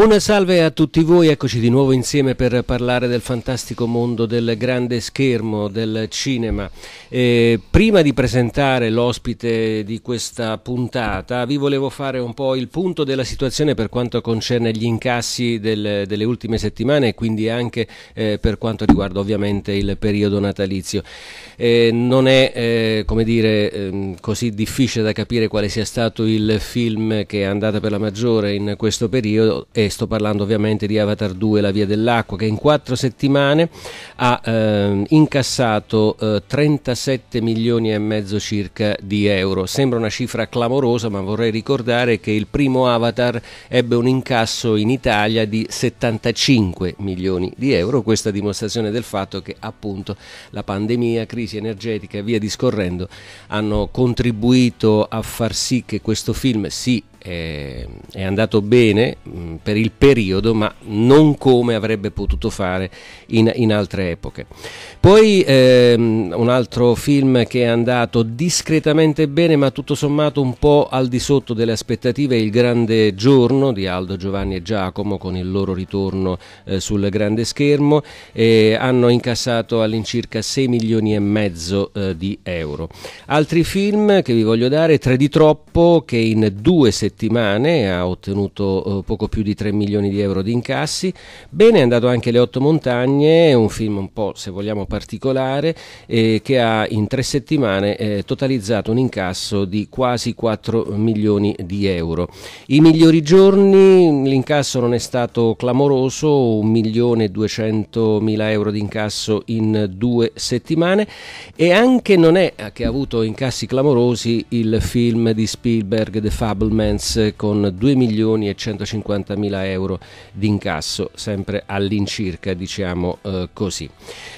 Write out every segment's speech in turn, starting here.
Una salve a tutti voi, eccoci di nuovo insieme per parlare del fantastico mondo del grande schermo, del cinema. Eh, prima di presentare l'ospite di questa puntata vi volevo fare un po' il punto della situazione per quanto concerne gli incassi del, delle ultime settimane e quindi anche eh, per quanto riguarda ovviamente il periodo natalizio. Eh, non è eh, dire, ehm, così difficile da capire quale sia stato il film che è andato per la maggiore in questo periodo sto parlando ovviamente di Avatar 2 La Via dell'Acqua, che in quattro settimane ha eh, incassato eh, 37 milioni e mezzo circa di euro. Sembra una cifra clamorosa, ma vorrei ricordare che il primo Avatar ebbe un incasso in Italia di 75 milioni di euro, questa dimostrazione del fatto che appunto la pandemia, crisi energetica e via discorrendo hanno contribuito a far sì che questo film si è, eh, è andato bene mh, mm, per il periodo, ma non come avrebbe potuto fare in, in altre epoche. Poi ehm, un altro film che è andato discretamente bene, ma tutto sommato un po' al di sotto delle aspettative, è Il Grande Giorno di Aldo Giovanni e Giacomo con il loro ritorno eh, sul grande schermo. Eh, hanno incassato all'incirca 6 milioni e mezzo eh, di euro. Altri film che vi voglio dare, Tre di troppo, che in due settimane settimane, ha ottenuto eh, poco più di 3 milioni di euro di incassi, bene è andato anche Le Otto Montagne, un film un po' se vogliamo particolare, eh, che ha in tre settimane eh, totalizzato un incasso di quasi 4 milioni di euro. I migliori giorni, l'incasso non è stato clamoroso, 1 milione e 200 mila euro di incasso in due settimane e anche non è che ha avuto incassi clamorosi il film di Spielberg The Fablemans Netflix con 2 milioni e 150 mila euro di incasso, sempre all'incirca diciamo eh, così.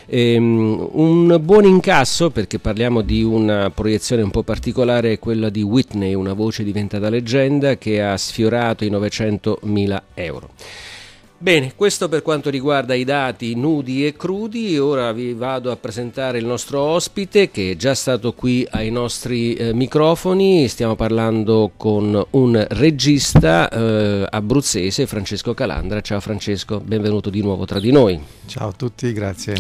Ehm, un buon incasso perché parliamo di una proiezione un po' particolare è quella di Whitney, una voce diventata leggenda che ha sfiorato i 900 mila euro. Bene, questo per quanto riguarda i dati nudi e crudi, ora vi vado a presentare il nostro ospite che è già stato qui ai nostri eh, microfoni, stiamo parlando con un regista eh, abruzzese, Francesco Calandra. Ciao Francesco, benvenuto di nuovo tra di noi. Ciao a tutti, grazie.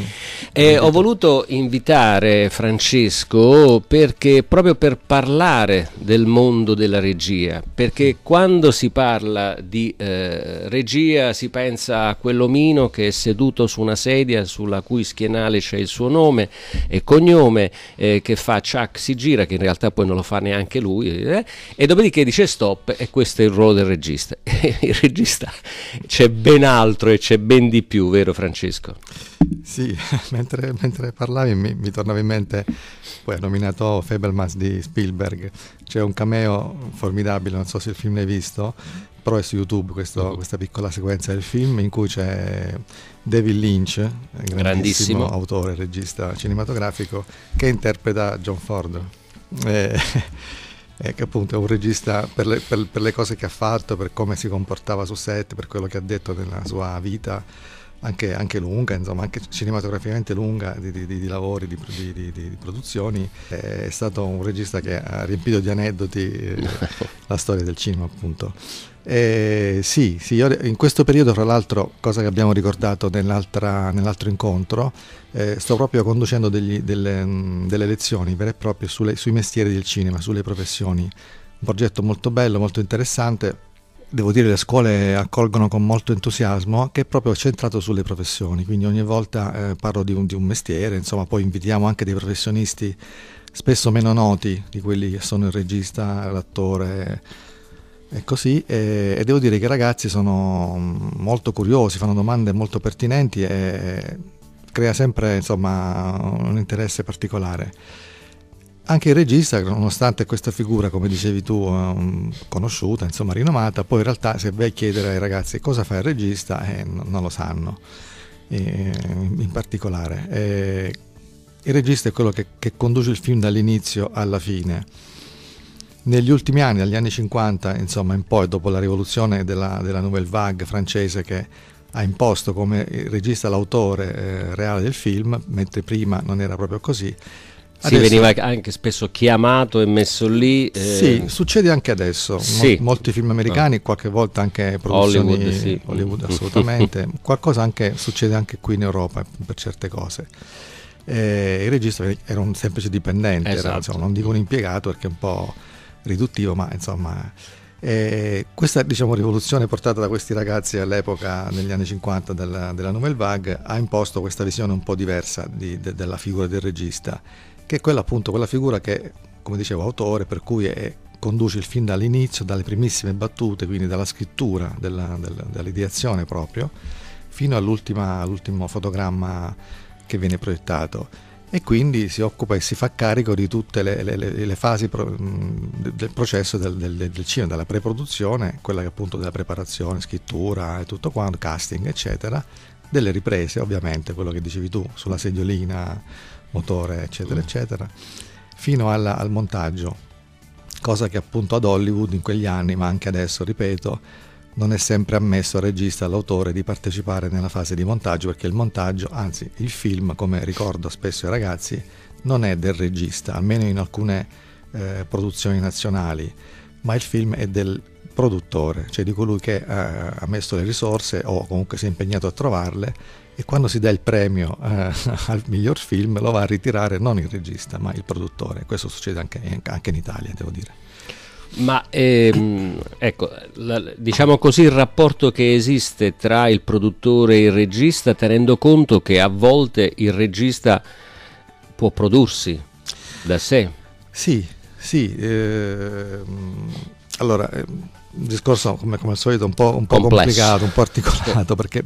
Eh, ho voluto invitare Francesco perché proprio per parlare del mondo della regia, perché quando si parla di eh, regia si pensa pensa a quell'omino che è seduto su una sedia sulla cui schienale c'è il suo nome e cognome, eh, che fa Chuck si gira, che in realtà poi non lo fa neanche lui, eh, e dopodiché dice stop e questo è il ruolo del regista. il regista c'è ben altro e c'è ben di più, vero Francesco? Sì, mentre, mentre parlavi mi, mi, tornava in mente, poi ha nominato Fabelmans di Spielberg, c'è un cameo formidabile, non so se il film l'hai visto, però è su YouTube questo, mm. questa piccola sequenza del film in cui c'è David Lynch, eh, grandissimo, grandissimo. autore, regista cinematografico, che interpreta John Ford. E, e che appunto è un regista per le, per, per le cose che ha fatto, per come si comportava su set, per quello che ha detto nella sua vita anche, anche, lunga, insomma, anche cinematograficamente lunga di, di, di lavori, di, di, produzioni. È stato un regista che ha riempito di aneddoti la storia del cinema, appunto. Eh, sì, sì in questo periodo, fra l'altro, cosa che abbiamo ricordato nell'altro incontro, eh, sto proprio conducendo degli, delle, mm, delle, lezioni vere e proprie sulle, sui mestieri del cinema, sulle professioni. Un progetto molto bello, molto interessante devo dire le scuole accolgono con molto entusiasmo, che è proprio centrato sulle professioni, quindi ogni volta eh, parlo di un, di un, mestiere, insomma poi invitiamo anche dei professionisti spesso meno noti di quelli che sono il regista, l'attore e così, e, e devo dire che i ragazzi sono mm, molto curiosi, fanno domande molto pertinenti e crea sempre insomma, un interesse particolare. Anche il regista, nonostante questa figura, come dicevi tu, eh, conosciuta, insomma rinomata, poi in realtà se vai a chiedere ai ragazzi cosa fa il regista, eh, non lo sanno, eh, in particolare. Eh, il regista è quello che, che conduce il film dall'inizio alla fine negli ultimi anni, dagli anni 50, insomma, in poi, dopo la rivoluzione della, della Nouvelle Vague francese che ha imposto come regista l'autore eh, reale del film, mentre prima non era proprio così, si adesso, veniva anche spesso chiamato e messo lì. Eh. Sì, succede anche adesso. Sì. Mol, molti film americani, ah. qualche volta anche produzioni Hollywood, sì. Hollywood mm. assolutamente. Qualcosa anche, succede anche qui in Europa per certe cose. Eh, il regista era un semplice dipendente, esatto. era, insomma, non dico un impiegato perché è un po' riduttivo, ma insomma... Eh, questa diciamo, rivoluzione portata da questi ragazzi all'epoca, negli anni 50, della, della Nouvelle Vague, ha imposto questa visione un po' diversa di, de, della figura del regista che è quella appunto, quella figura che, come dicevo, autore, per cui è, conduce il film dall'inizio, dalle primissime battute, quindi dalla scrittura, della, della, dall'ideazione proprio, fino all'ultimo fotogramma che viene proiettato e quindi si occupa e si fa carico di tutte le, le, le fasi pro, del processo del, del, del, cinema, dalla preproduzione, quella appunto della preparazione, scrittura e tutto quanto, casting eccetera, delle riprese ovviamente, quello che dicevi tu sulla seggiolina motore, eccetera, mm. eccetera, fino alla, al montaggio, cosa che appunto ad Hollywood in quegli anni, ma anche adesso, ripeto, non è sempre ammesso al regista, all'autore di partecipare nella fase di montaggio, perché il montaggio, anzi il film, come ricordo spesso ai ragazzi, non è del regista, almeno in alcune eh, produzioni nazionali, ma il film è del produttore, cioè di colui che ha, eh, ha messo le risorse o comunque si è impegnato a trovarle e quando si dà il premio eh, al miglior film lo va a ritirare non il regista ma il produttore. Questo succede anche, anche in Italia, devo dire. Ma ehm, ecco, la, diciamo così il rapporto che esiste tra il produttore e il regista, tenendo conto che a volte il regista può prodursi da sé. Sì, sì. Ehm, allora, ehm, un discorso come, come, al solito un po', un po complicato, un po' articolato, perché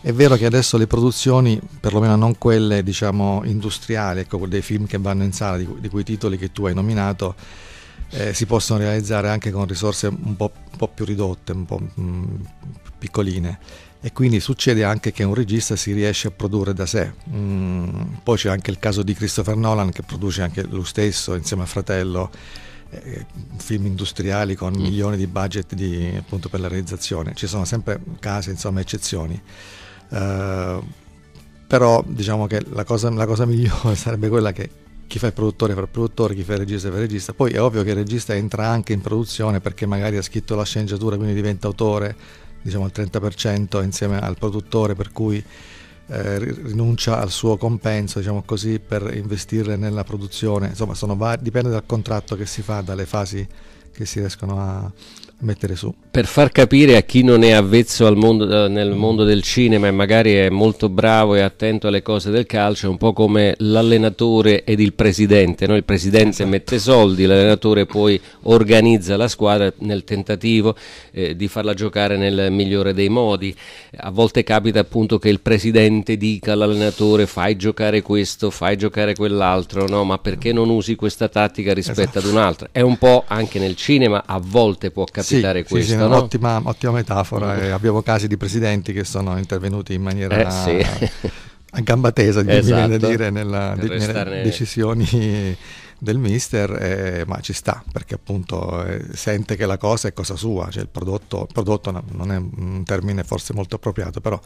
è vero che adesso le produzioni, perlomeno non quelle diciamo, industriali, ecco, dei film che vanno in sala, di, di quei titoli che tu hai nominato, eh, si possono realizzare anche con risorse un po', un po più ridotte, un po' mh, mm, piccoline. E quindi succede anche che un regista si riesce a produrre da sé. Mm, poi c'è anche il caso di Christopher Nolan che produce anche lui stesso insieme al fratello eh, film industriali con mm. milioni di budget di, appunto, per la realizzazione, ci sono sempre case insomma eccezioni. Uh, però diciamo che la cosa, la cosa migliore sarebbe quella che chi fa il produttore fa il produttore, chi fa il regista fa il regista. Poi è ovvio che il regista entra anche in produzione perché magari ha scritto la sceneggiatura, quindi diventa autore, diciamo al 30% insieme al produttore, per cui eh, rinuncia al suo compenso diciamo così, per investirle nella produzione, insomma vari, dipende dal contratto che si fa, dalle fasi che si riescono a, mettere su. Per far capire a chi non è avvezzo mondo, eh, nel mondo del cinema e magari è molto bravo e attento alle cose del calcio, è un po' come l'allenatore ed il presidente. No? Il presidente esatto. mette soldi, l'allenatore poi organizza la squadra nel tentativo eh, di farla giocare nel migliore dei modi. A volte capita appunto che il presidente dica all'allenatore fai giocare questo, fai giocare quell'altro, no? ma perché non usi questa tattica rispetto esatto. ad un'altra? È un po' anche nel cinema, a volte può capitare capitare sì, questo. Sì, sì, no? ottima, ottima, metafora. Eh, abbiamo casi di presidenti che sono intervenuti in maniera eh, sì. a gamba tesa, di esatto. viene a dire, nella, di, nelle decisioni del mister, eh, ma ci sta perché appunto eh, sente che la cosa è cosa sua, cioè il prodotto, il prodotto non è un termine forse molto appropriato, però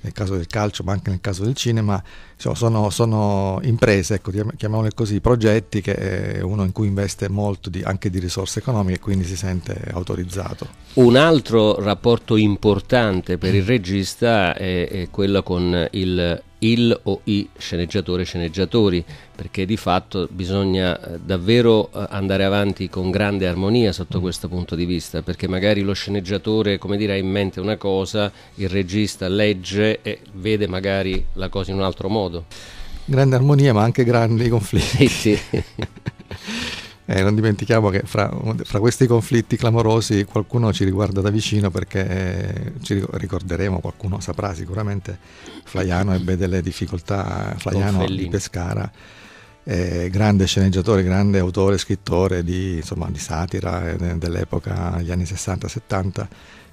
nel caso del calcio ma anche nel caso del cinema, insomma, sono, sono, imprese, ecco, chiamiamole così, progetti che eh, uno in cui investe molto di, anche di risorse economiche e quindi si sente autorizzato. Un altro rapporto importante per il regista è, è quello con il il o i sceneggiatori sceneggiatori perché di fatto bisogna eh, davvero eh, andare avanti con grande armonia sotto mm. questo punto di vista perché magari lo sceneggiatore come dire ha in mente una cosa il regista legge e vede magari la cosa in un altro modo grande armonia ma anche grandi conflitti sì, sì. Eh, non dimentichiamo che fra, fra, questi conflitti clamorosi qualcuno ci riguarda da vicino perché eh, ci ricorderemo, qualcuno saprà sicuramente, Flaiano ebbe delle difficoltà, Flaiano di Pescara, eh, grande sceneggiatore, grande autore, scrittore di, insomma, di satira eh, dell'epoca, degli anni 60-70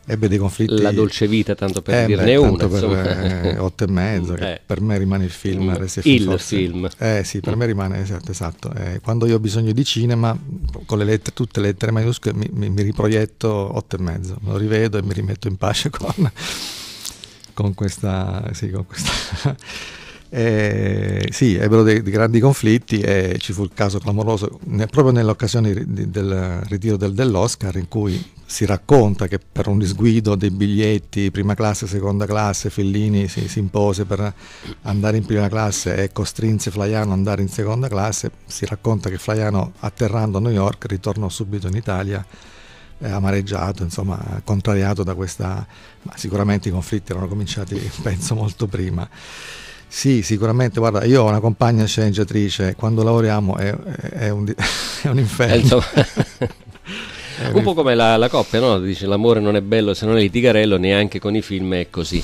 ebbe dei conflitti. La dolce vita, tanto per eh, dirne beh, una. Per, eh, 8 e mezzo, che eh. per me rimane il film. Mm. Il forse. Eh, film. Eh sì, per mm. me rimane, esatto, esatto. Eh, quando io ho bisogno di cinema, con le lettere, tutte le lettere maiuscole, mi, mi, mi riproietto 8 e mezzo, lo rivedo e mi rimetto in pace con, con questa... Sì, con questa eh, sì, ebbero dei, dei, grandi conflitti e ci fu il caso clamoroso ne, proprio nell'occasione di, del ritiro del, dell'Oscar in cui si racconta che per un disguido dei biglietti prima classe, seconda classe, Fellini si, si impose per andare in prima classe e costrinse Flaiano ad andare in seconda classe, si racconta che Flaiano atterrando a New York ritornò subito in Italia eh, amareggiato, insomma, contrariato da questa... ma sicuramente i conflitti erano cominciati, penso, molto prima. Sì, sicuramente, guarda, io ho una compagna sceneggiatrice, quando lavoriamo è, è, un, è un, inferno. è un po' come la, la coppia, no? Dice l'amore non è bello se non è litigarello, neanche con i film è così.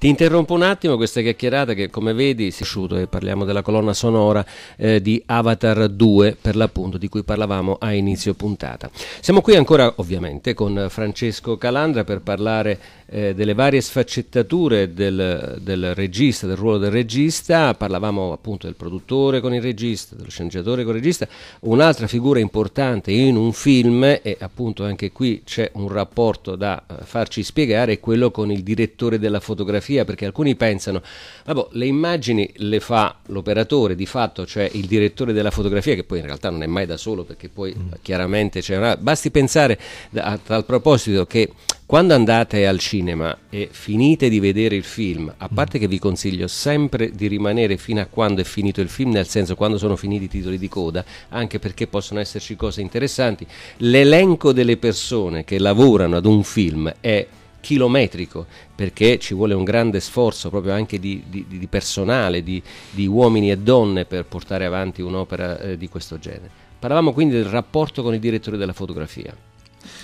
Ti interrompo un attimo questa chiacchierata che come vedi si è asciuto e parliamo della colonna sonora eh, di Avatar 2 per l'appunto di cui parlavamo a inizio puntata. Siamo qui ancora ovviamente con Francesco Calandra per parlare eh, delle varie sfaccettature del, del, regista, del ruolo del regista, parlavamo appunto del produttore con il regista, dello sceneggiatore con il regista, un'altra figura importante in un film e appunto anche qui c'è un rapporto da eh, farci spiegare, è quello con il direttore della fotografia fotografia perché alcuni pensano, vabbè, le immagini le fa l'operatore, di fatto cioè il direttore della fotografia che poi in realtà non è mai da solo perché poi mm. chiaramente c'è una... Basti pensare a tal proposito che quando andate al cinema e finite di vedere il film, a mm. parte che vi consiglio sempre di rimanere fino a quando è finito il film, nel senso quando sono finiti i titoli di coda, anche perché possono esserci cose interessanti, l'elenco delle persone che lavorano ad un film è chilometrico perché ci vuole un grande sforzo proprio anche di, di, di personale, di, di, uomini e donne per portare avanti un'opera eh, di questo genere. Parlavamo quindi del rapporto con il direttore della fotografia,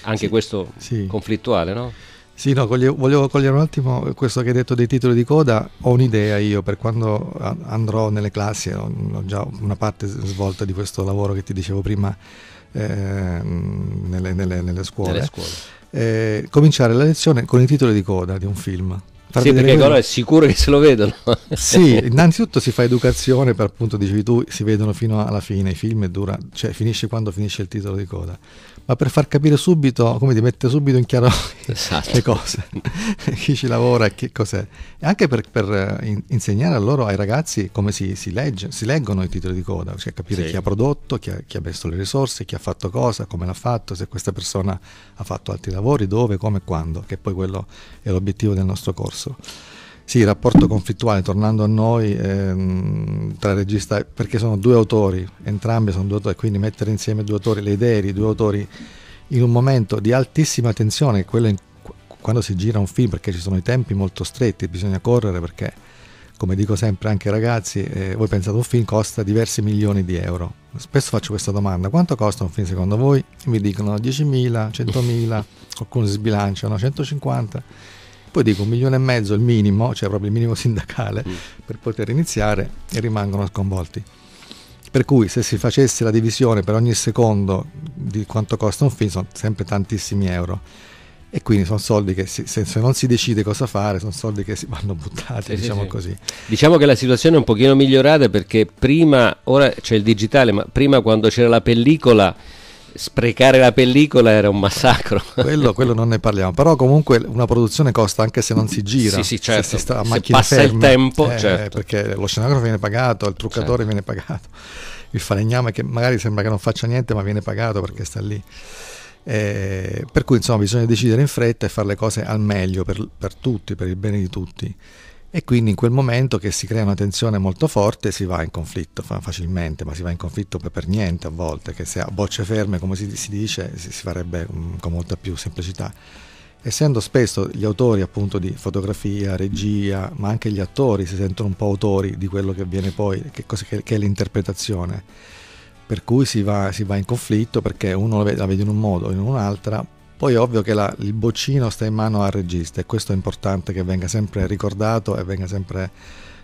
anche sì, questo sì. conflittuale, no? Sì, no, coglie, volevo cogliere un attimo questo che hai detto dei titoli di coda. Ho un'idea io per quando andrò nelle classi, ho, già una parte svolta di questo lavoro che ti dicevo prima eh, nelle, nelle, nelle, scuole. Nelle scuole. Eh, cominciare la lezione con i titoli di coda di un film. Far sì, perché quello. allora è sicuro che se lo vedono. sì, innanzitutto si fa educazione, per appunto dicevi tu, si vedono fino alla fine, i film dura, cioè finisce quando finisce il titolo di coda ma per far capire subito, come ti mette subito in chiaro esatto. le cose, chi ci lavora e che cos'è, e anche per, per eh, insegnare a loro, ai ragazzi, come si, si, legge, si leggono i titoli di coda, cioè capire sì. chi ha prodotto, chi ha, chi ha messo le risorse, chi ha fatto cosa, come l'ha fatto, se questa persona ha fatto altri lavori, dove, come e quando, che poi quello è l'obiettivo del nostro corso. Sì, il rapporto conflittuale, tornando a noi, ehm, tra regista, perché sono due autori, entrambi sono due autori, quindi mettere insieme due autori, le idee di due autori in un momento di altissima tensione, quello in, quando si gira un film, perché ci sono i tempi molto stretti, bisogna correre perché, come dico sempre anche ai ragazzi, eh, voi pensate un film costa diversi milioni di euro. Spesso faccio questa domanda, quanto costa un film secondo voi? Mi dicono 10.000, 100.000, qualcuno si sbilancia, no? 150 poi dico un milione e mezzo il minimo, cioè proprio il minimo sindacale, mm. per poter iniziare e rimangono sconvolti. Per cui se si facesse la divisione per ogni secondo di quanto costa un film sono sempre tantissimi euro e quindi sono soldi che si, se, non si decide cosa fare sono soldi che si vanno buttati sì, diciamo sì. così diciamo che la situazione è un pochino migliorata perché prima ora c'è il digitale ma prima quando c'era la pellicola sprecare la pellicola era un massacro. Quello, quello, non ne parliamo, però comunque una produzione costa anche se non si gira, sì, sì, certo. se si sta a se passa ferme, il tempo, eh, certo. perché lo scenografo viene pagato, il truccatore certo. viene pagato, il falegname che magari sembra che non faccia niente ma viene pagato perché sta lì. Eh, per cui insomma bisogna decidere in fretta e fare le cose al meglio per, per tutti, per il bene di tutti e quindi in quel momento che si crea una tensione molto forte si va in conflitto facilmente, ma si va in conflitto per, per niente a volte, che se a bocce ferme, come si, si dice, si, si farebbe um, con molta più semplicità. Essendo spesso gli autori appunto di fotografia, regia, ma anche gli attori si sentono un po' autori di quello che avviene poi, che, cosa, che, che è l'interpretazione per cui si va, si va, in conflitto perché uno la vede, in un modo o in un'altra, poi è ovvio che la, il boccino sta in mano al regista e questo è importante che venga sempre ricordato e venga sempre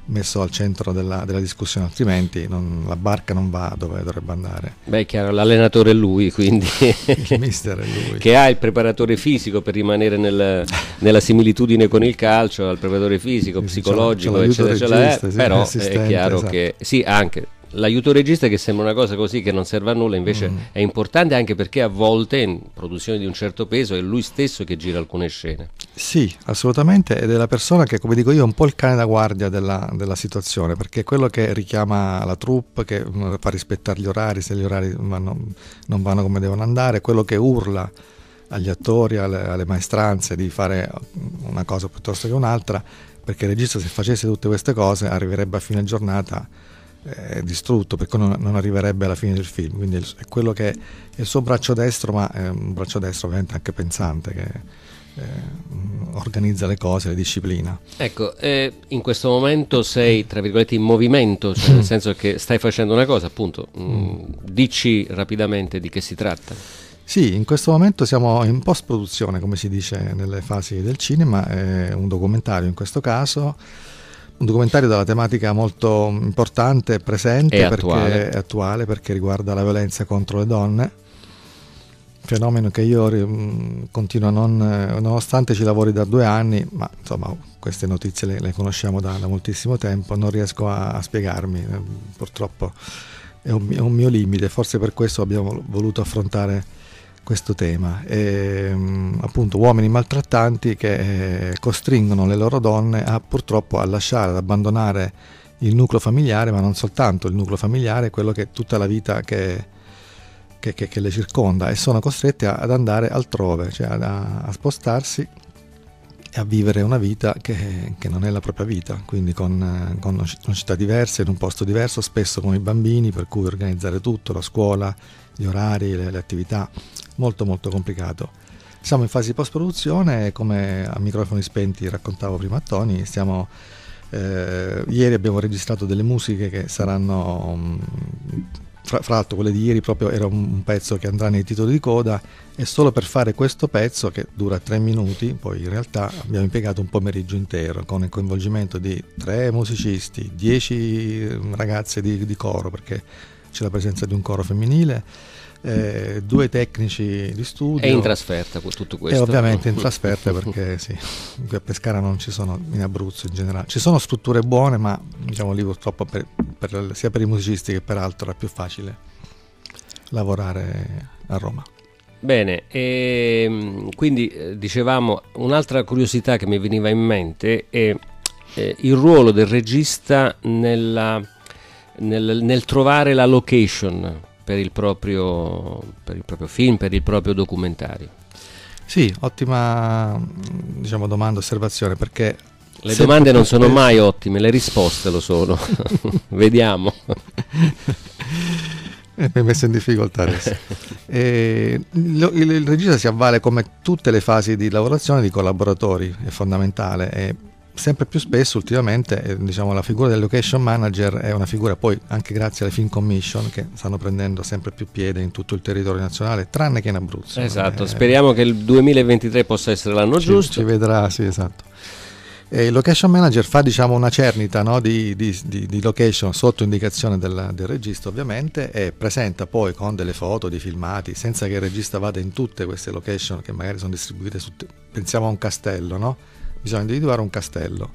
messo al centro della, della discussione, altrimenti non, la barca non va dove dovrebbe andare. Beh, è chiaro, l'allenatore è lui, quindi il mister è lui. che ha il preparatore fisico per rimanere nel, nella similitudine con il calcio, al preparatore fisico, psicologico, eccetera, eccetera, regista, è, eh, sì, però è chiaro esatto. che sì, anche l'aiuto regista che sembra una cosa così che non serve a nulla invece mm. è importante anche perché a volte in produzioni di un certo peso è lui stesso che gira alcune scene sì assolutamente ed è la persona che come dico io è un po' il cane da guardia della, della situazione perché è quello che richiama la troupe che mm, fa rispettare gli orari se gli orari vanno, non vanno come devono andare è quello che urla agli attori, alle, alle maestranze di fare una cosa piuttosto che un'altra perché il regista se facesse tutte queste cose arriverebbe a fine giornata eh, distrutto, perché non, non, arriverebbe alla fine del film. Quindi è quello che è il suo braccio destro, ma è un braccio destro ovviamente anche pensante che eh, organizza le cose, le disciplina. Ecco, eh, in questo momento sei tra virgolette in movimento, cioè nel senso che stai facendo una cosa, appunto. Mm, mm, dici rapidamente di che si tratta. Sì, in questo momento siamo in post-produzione, come si dice nelle fasi del cinema, è un documentario in questo caso un documentario dalla tematica molto importante, presente e attuale. Perché, attuale perché riguarda la violenza contro le donne fenomeno che io mm, continuo a non, eh, nonostante ci lavori da due anni, ma insomma queste notizie le, le conosciamo da, da, moltissimo tempo, non riesco a, a spiegarmi, eh, purtroppo è un, è un mio limite, forse per questo abbiamo voluto affrontare questo tema, e, mm, appunto uomini maltrattanti che eh, costringono le loro donne a purtroppo a lasciare, ad abbandonare il nucleo familiare, ma non soltanto il nucleo familiare, quello che è tutta la vita che, che, che, che le circonda e sono costrette ad andare altrove, cioè a, a spostarsi e a vivere una vita che, che, non è la propria vita, quindi con, eh, con, città diverse, in un posto diverso, spesso con i bambini, per cui organizzare tutto, la scuola, gli orari, le, le attività molto molto complicato. Siamo in fase di post-produzione come a microfoni spenti raccontavo prima a Tony, stiamo, eh, ieri abbiamo registrato delle musiche che saranno... Mm, fra, fra, l'altro quelle di ieri proprio era un pezzo che andrà nei titoli di coda e solo per fare questo pezzo che dura tre minuti, poi in realtà abbiamo impiegato un pomeriggio intero con il coinvolgimento di tre musicisti, dieci mm, ragazze di, di coro perché c'è la presenza di un coro femminile, eh, due tecnici di studio. E in trasferta tutto questo. E ovviamente in trasferta perché sì, qui a Pescara non ci sono, in Abruzzo in generale. Ci sono strutture buone, ma diciamo lì purtroppo per, per, sia per i musicisti che per altro è più facile lavorare a Roma. Bene, e, ehm, quindi eh, dicevamo un'altra curiosità che mi veniva in mente è, è eh, il ruolo del regista nella nel, nel trovare la location per il, proprio, per il proprio film, per il proprio documentario? Sì, ottima diciamo, domanda, osservazione, perché le domande non sono mai ottime, le risposte lo sono. Vediamo. Eh, mi hai messo in difficoltà adesso. Eh, il, il, il, regista si avvale come tutte le fasi di lavorazione di collaboratori, è fondamentale. È sempre più spesso ultimamente eh, diciamo, la figura del location manager è una figura poi anche grazie alle film commission che stanno prendendo sempre più piede in tutto il territorio nazionale tranne che in Abruzzo esatto eh, speriamo che il 2023 possa essere l'anno ci, giusto ci vedrà sì esatto e eh, il location manager fa diciamo, una cernita no, di, di, di, location sotto indicazione del, del, regista ovviamente e presenta poi con delle foto, dei filmati, senza che il regista vada in tutte queste location che magari sono distribuite su... Pensiamo a un castello, no? bisogna individuare un castello.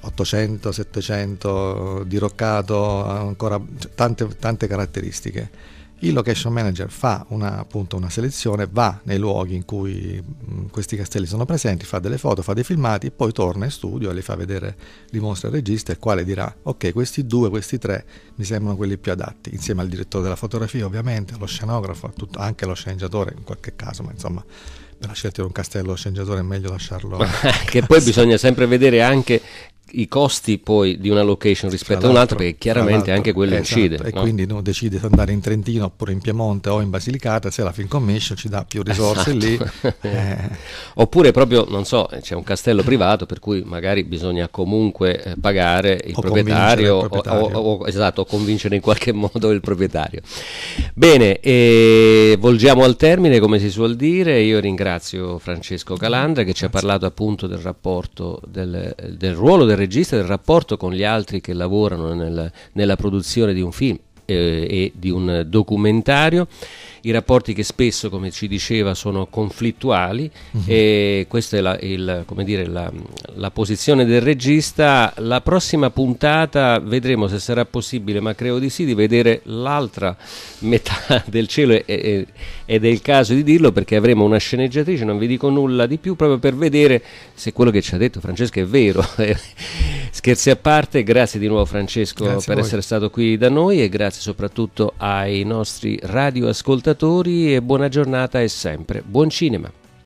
800, 700, diroccato, ancora tante, tante caratteristiche. Il location manager fa una, appunto, una selezione, va nei luoghi in cui mm, questi castelli sono presenti, fa delle foto, fa dei filmati, poi torna in studio e li fa vedere, li mostra al regista, il quale dirà ok questi due, questi tre mi sembrano quelli più adatti, insieme al direttore della fotografia ovviamente, allo scenografo, tutto, anche allo sceneggiatore in qualche caso, ma insomma però scegliere un castello sceneggiatore è meglio lasciarlo. che poi bisogna sempre vedere anche i costi poi di una location rispetto ad un'altra perché chiaramente anche quello esatto, incide e no? quindi uno decide se andare in Trentino oppure in Piemonte o in Basilicata se la Film Commission ci dà più risorse esatto. lì eh. oppure proprio non so eh, c'è un castello privato per cui magari bisogna comunque eh, pagare il o proprietario, il proprietario. O, o, esatto o convincere in qualche modo il proprietario bene e volgiamo al termine come si suol dire io ringrazio Francesco Calandra che ci Grazie. ha parlato appunto del rapporto del, del ruolo del regista, del rapporto con gli altri che lavorano nel, nella produzione di un film eh, e di un documentario. I rapporti che spesso, come ci diceva, sono conflittuali uh-huh. e questa è la, il, dire, la, la posizione del regista. La prossima puntata vedremo se sarà possibile, ma credo di sì, di vedere l'altra metà del cielo e, e, ed è il caso di dirlo perché avremo una sceneggiatrice, non vi dico nulla di più, proprio per vedere se quello che ci ha detto Francesca è vero. Scherzi a parte, grazie di nuovo Francesco grazie per essere stato qui da noi e grazie soprattutto ai nostri radioascoltatori e buona giornata e sempre buon cinema.